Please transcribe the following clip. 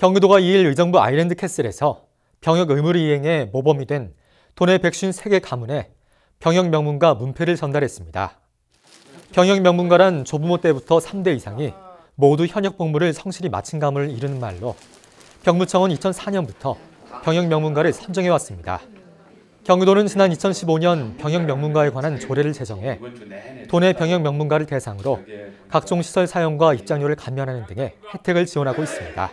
경기도가 2일 의정부 아일랜드 캐슬에서 병역 의무를 이행해 모범이 된 도내 백신 3개 가문에 병역 명문가 문패를 전달했습니다. 병역 명문가란 조부모 때부터 3대 이상이 모두 현역 복무를 성실히 마친 감을 이르는 말로 병무청은 2004년부터 병역 명문가를 선정해 왔습니다. 경기도는 지난 2015년 병역 명문가에 관한 조례를 제정해 도내 병역 명문가를 대상으로 각종 시설 사용과 입장료를 감면하는 등의 혜택을 지원하고 있습니다.